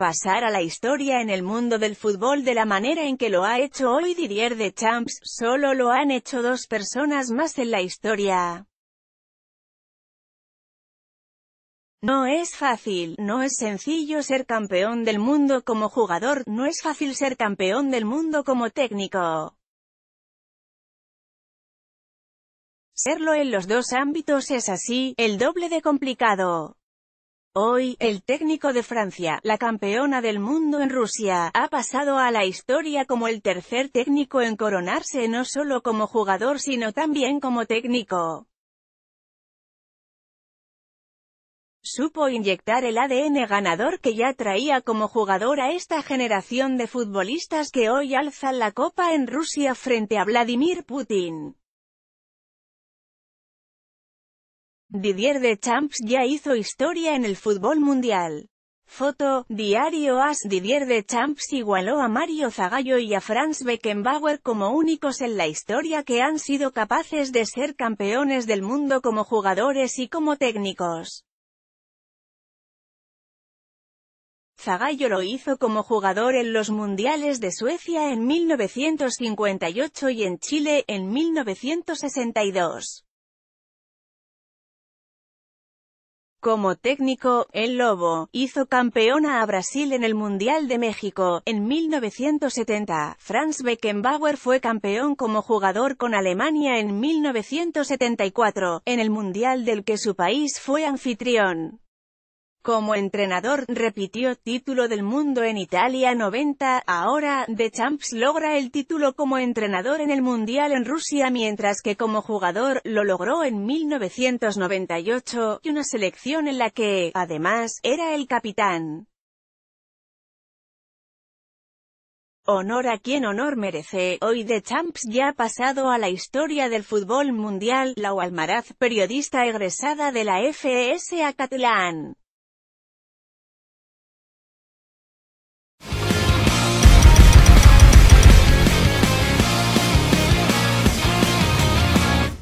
pasar a la historia en el mundo del fútbol de la manera en que lo ha hecho hoy Didier de Champs, solo lo han hecho dos personas más en la historia. No es fácil, no es sencillo ser campeón del mundo como jugador, no es fácil ser campeón del mundo como técnico. Serlo en los dos ámbitos es así, el doble de complicado. Hoy, el técnico de Francia, la campeona del mundo en Rusia, ha pasado a la historia como el tercer técnico en coronarse no solo como jugador sino también como técnico. Supo inyectar el ADN ganador que ya traía como jugador a esta generación de futbolistas que hoy alzan la copa en Rusia frente a Vladimir Putin. Didier Deschamps ya hizo historia en el fútbol mundial. Foto, Diario As Didier Deschamps igualó a Mario Zagallo y a Franz Beckenbauer como únicos en la historia que han sido capaces de ser campeones del mundo como jugadores y como técnicos. Zagallo lo hizo como jugador en los Mundiales de Suecia en 1958 y en Chile, en 1962. Como técnico, el Lobo, hizo campeona a Brasil en el Mundial de México, en 1970. Franz Beckenbauer fue campeón como jugador con Alemania en 1974, en el Mundial del que su país fue anfitrión. Como entrenador, repitió título del mundo en Italia 90, ahora, De Champs logra el título como entrenador en el Mundial en Rusia mientras que como jugador, lo logró en 1998, y una selección en la que, además, era el capitán. honor a quien honor merece, hoy de Champs ya ha pasado a la historia del fútbol mundial, la Almaraz, periodista egresada de la FES a Catalán.